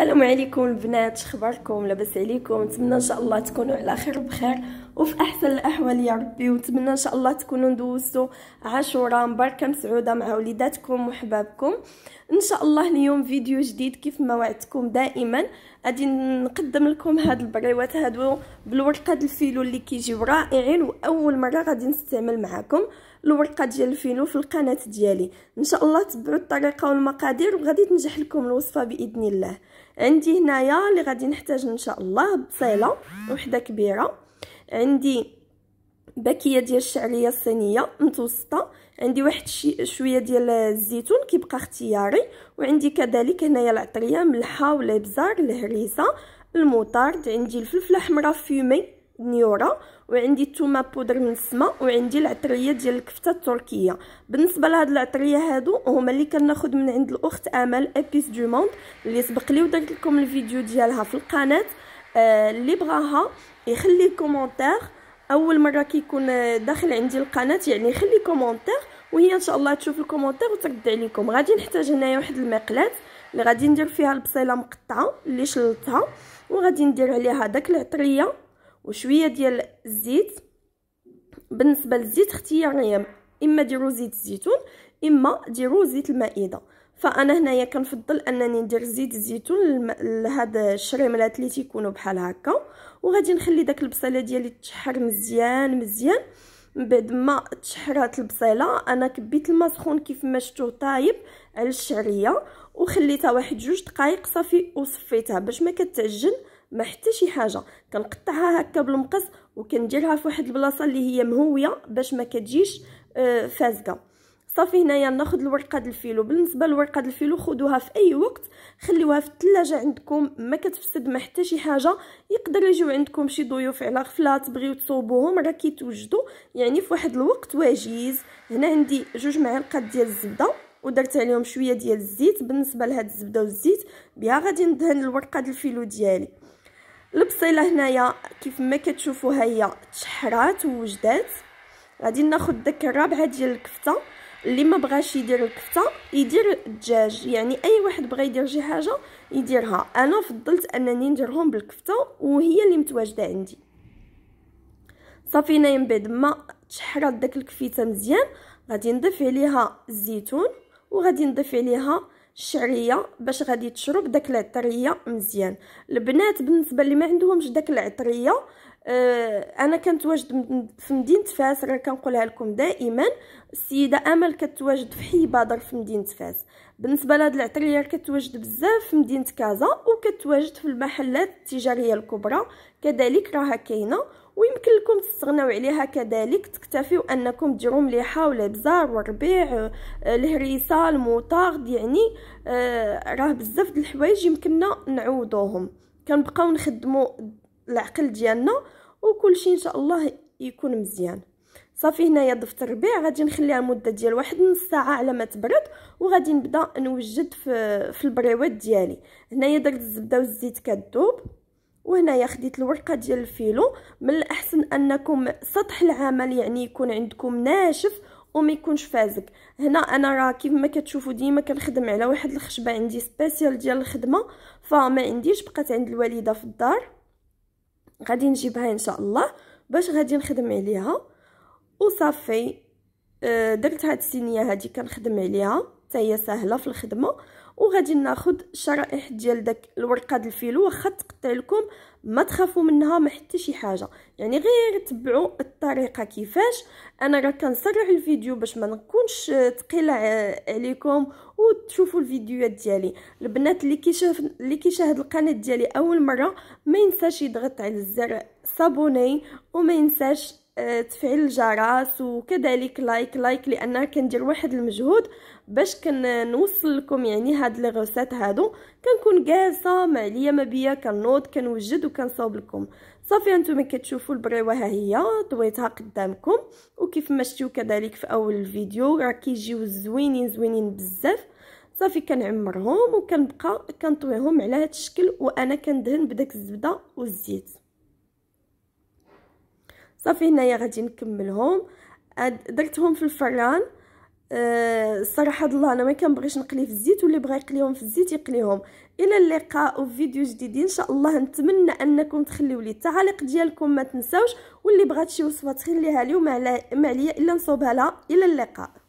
السلام عليكم البنات شخباركم لاباس عليكم نتمنى ان شاء الله تكونوا على خير وبخير وفي احسن الاحوال يا ربي ونتمنى ان شاء الله تكونوا دوزتوا عاشوراء مباركه مسعوده مع وليداتكم وحبابكم ان شاء الله اليوم فيديو جديد كيف ما وعدتكم دائما غادي نقدم لكم هاد البريوات هادو بالورقه ديال الفيلو اللي كيجيو رائعين واول مره غادي نستعمل معاكم الورقه ديال الفيلو في القناه ديالي ان شاء الله تبعوا الطريقه والمقادير وغادي تنجح لكم الوصفه باذن الله عندي هنايا اللي غادي نحتاج ان شاء الله بصيله وحده كبيره عندي باكيه ديال الشعليه الصينيه متوسطه عندي واحد شي شويه ديال الزيتون كيبقى اختياري وعندي كذلك هنايا العطريه ملحه والابزار الهريسه الموطارد عندي الفلفله حمراء فيومي نيورا وعندي الثومه بودر من السما وعندي العطريه ديال الكفته التركيه بالنسبه لهاد العطريه هادو هما اللي كناخد من عند الاخت امل ابيس دو موند اللي سبق لي ودرت لكم الفيديو ديالها في القناه اللي آه، بغاها يخلي كومونتير اول مره كيكون آه، داخل عندي القناه يعني يخلي كومونتير وهي ان شاء الله تشوف الكومونتير وترد عليكم غادي نحتاج هنايا واحد المقلاة اللي غادي ندير فيها البصيله مقطعه اللي شلتها وغادي ندير عليها داك العطريه وشويه ديال الزيت بالنسبه للزيت اختياري اما ديروا زيت الزيتون اما ديروا زيت المائده فانا هنايا كنفضل انني ندير زيت الزيتون لهاد الشريملات اللي تيكونوا بحال هكا وغادي نخلي داك البصيله ديالي تشحر مزيان مزيان من بعد ما تشحرات البصيله انا كبيت الماء سخون كيف ما شفتوه طايب على الشعريه وخليتها واحد جوج دقائق صافي وصفيتها باش ما كتعجن ما حتى شي حاجه كنقطعها هكا بالمقص وكنديرها في واحد البلاصه اللي هي مهويه باش ما كتجيش فاسده صافي هنايا ناخذ الورقه ديال الفيلو بالنسبه لورقه ديال الفيلو خذوها في اي وقت خليوها في الثلاجه عندكم ما كتفسد ما حتى شي حاجه يقدر يجيو عندكم شي ضيوف على غفله تبغيو تصوبوهم راه كيتوجدوا يعني في واحد الوقت وجيز هنا عندي جوج معالق ديال الزبده ودرت عليهم شويه ديال الزيت بالنسبه لهاد الزبده والزيت بها غادي ندهن الورقه ديال الفيلو ديالي البصيله هنايا كيف ما كتشوفوا هي تشحرات ووجدات غادي ناخذ داك الرابعه ديال الكفته اللي ما بغاش يدير الكفته يدير الدجاج يعني اي واحد بغى يدير شي حاجه يديرها انا فضلت انني نديرهم بالكفته وهي اللي متواجده عندي صافي انا من بعد ما تشحرات داك الكفته مزيان غادي نضيف عليها الزيتون وغادي نضيف عليها الشعريه باش غادي تشرب داك العطريه مزيان البنات بالنسبه اللي ما عندهمش داك العطريه آه، انا كنتواجد في مدينه فاس راه كنقولها لكم دائما السيده امل كتواجد في حي بدر في مدينه فاس بالنسبه لهاد العطريه كتواجد بزاف في مدينه كازا وكتواجد في المحلات التجاريه الكبرى كذلك راها كاينه ويمكن لكم تستغناو عليها كذلك تكتفيو انكم ديروا مليحه بزار والربيع آه، الهريسه الموطارد يعني آه، راه بزاف د الحوايج يمكننا نعوضوهم كنبقاو نخدموا العقل ديالنا وكل شيء ان شاء الله يكون مزيان صافي هنايا ضفت الربيع غادي نخليها مده ديال واحد نص ساعه على ما تبرد وغادي نبدا نوجد في في البريوات ديالي هنايا درت الزبده والزيت كذوب وهنايا خديت الورقه ديال الفيلو من الاحسن انكم سطح العمل يعني يكون عندكم ناشف وما يكونش فازك هنا انا راه كيف ما كتشوفوا ديما كنخدم على واحد الخشبه عندي سبيسيال ديال الخدمه فما عنديش بقات عند الوالده في الدار غادي نجيبها ان شاء الله باش غادي نخدم عليها وصافي آه، درت هاد السينيه هادي كنخدم عليها حتى هي سهله في الخدمه وغادي ناخذ شرائح ديال داك الورقه ديال الفيلو واخا تقطع لكم ما تخافوا منها ما حتى شي حاجه يعني غير تبعوا الطريقه كيفاش انا راه كنسرع الفيديو باش ما نكونش ثقيله عليكم وتشوفوا الفيديوهات ديالي البنات اللي كيشاف اللي كيشاهد القناه ديالي اول مره ما ينساش يضغط على الزر صابوني وما ينساش آه، تفعيل الجرس وكذلك لايك لايك لان كندير واحد المجهود باش كنوصل لكم يعني هاد لي غوسيت هادو كنكون جالسه ما عليا ما بيا كنوض كنوجد وكنصاوب لكم صافي هانتوما كتشوفوا البريوه ها هي طويتها قدامكم وكيف ما شفتوا كذلك في اول الفيديو راه كيجيو زوينين زوينين بزاف صافي كنعمرهم وكنبقى كنطويهم على هاد الشكل وانا كندهن بداك الزبده والزيت صافي هنايا غادي نكملهم درتهم في الفران أه الله انا ما كنبغيش نقلي في الزيت واللي بغى يقليهم في الزيت يقليهم الى اللقاء وفي فيديو جديد ان شاء الله نتمنى انكم تخليو لي التعليق ديالكم ما تنساوش واللي بغات شي وصفه تخليها لي وما عليا الا نصوبها لها الى اللقاء